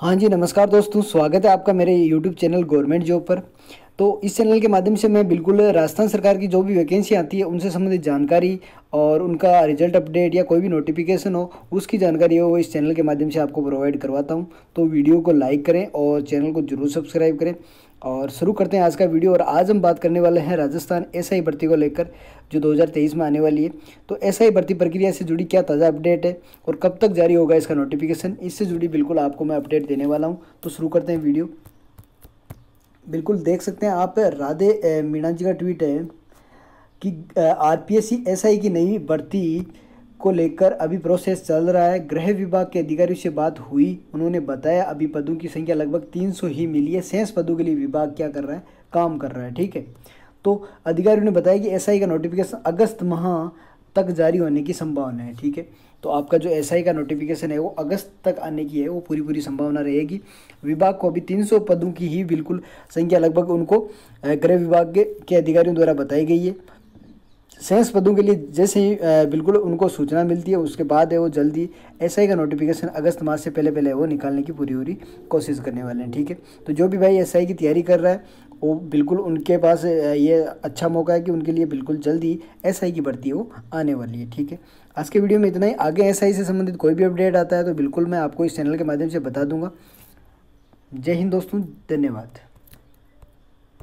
हाँ जी नमस्कार दोस्तों स्वागत है आपका मेरे यूट्यूब चैनल गवर्नमेंट जॉब पर तो इस चैनल के माध्यम से मैं बिल्कुल राजस्थान सरकार की जो भी वैकेंसी आती है उनसे संबंधित जानकारी और उनका रिजल्ट अपडेट या कोई भी नोटिफिकेशन हो उसकी जानकारी हो वो इस चैनल के माध्यम से आपको प्रोवाइड करवाता हूँ तो वीडियो को लाइक करें और चैनल को जरूर सब्सक्राइब करें और शुरू करते हैं आज का वीडियो और आज हम बात करने वाले हैं राजस्थान एस आई भर्ती को लेकर जो 2023 में आने वाली है तो एस आई भर्ती प्रक्रिया से जुड़ी क्या ताज़ा अपडेट है और कब तक जारी होगा इसका नोटिफिकेशन इससे जुड़ी बिल्कुल आपको मैं अपडेट देने वाला हूँ तो शुरू करते हैं वीडियो बिल्कुल देख सकते हैं आप राधे मीणा जी का ट्वीट है कि R P S C S I की नई भर्ती को लेकर अभी प्रोसेस चल रहा है गृह विभाग के अधिकारियों से बात हुई उन्होंने बताया अभी पदों की संख्या लगभग 300 ही मिली है सैंस पदों के लिए विभाग क्या कर रहा है काम कर रहा है ठीक है तो अधिकारियों ने बताया कि एसआई का नोटिफिकेशन अगस्त माह तक जारी होने की संभावना है ठीक है तो आपका जो एसआई का नोटिफिकेशन है वो अगस्त तक आने की है वो पूरी पूरी संभावना रहेगी विभाग को अभी 300 पदों की ही बिल्कुल संख्या लगभग उनको गृह विभाग के अधिकारियों द्वारा बताई गई है सेंस पदों के लिए जैसे ही बिल्कुल उनको सूचना मिलती है उसके बाद है वो जल्दी आई का नोटिफिकेशन अगस्त माह से पहले पहले वो निकालने की पूरी पूरी कोशिश करने वाले हैं ठीक है तो जो भी भाई आई की तैयारी कर रहा है वो बिल्कुल उनके पास ये अच्छा मौका है कि उनके लिए बिल्कुल जल्दी आई की भर्ती वो आने वाली है ठीक है आज के वीडियो में इतना ही आगे आई से संबंधित कोई भी अपडेट आता है तो बिल्कुल मैं आपको इस चैनल के माध्यम से बता दूंगा जय हिंद दोस्तों धन्यवाद